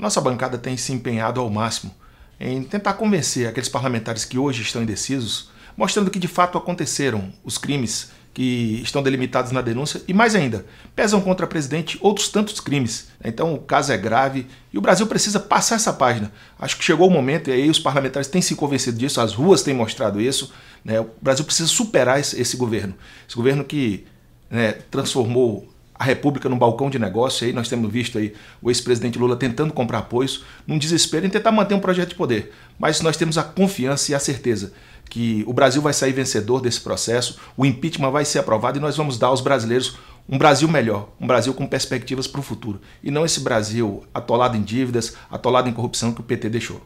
nossa bancada tem se empenhado ao máximo em tentar convencer aqueles parlamentares que hoje estão indecisos, mostrando que de fato aconteceram os crimes que estão delimitados na denúncia e mais ainda, pesam contra o presidente outros tantos crimes. Então o caso é grave e o Brasil precisa passar essa página. Acho que chegou o momento e aí os parlamentares têm se convencido disso, as ruas têm mostrado isso. Né? O Brasil precisa superar esse, esse governo. Esse governo que né, transformou a República no balcão de negócio aí, nós temos visto aí o ex-presidente Lula tentando comprar apoios, num desespero em tentar manter um projeto de poder. Mas nós temos a confiança e a certeza que o Brasil vai sair vencedor desse processo, o impeachment vai ser aprovado e nós vamos dar aos brasileiros um Brasil melhor, um Brasil com perspectivas para o futuro, e não esse Brasil atolado em dívidas, atolado em corrupção que o PT deixou.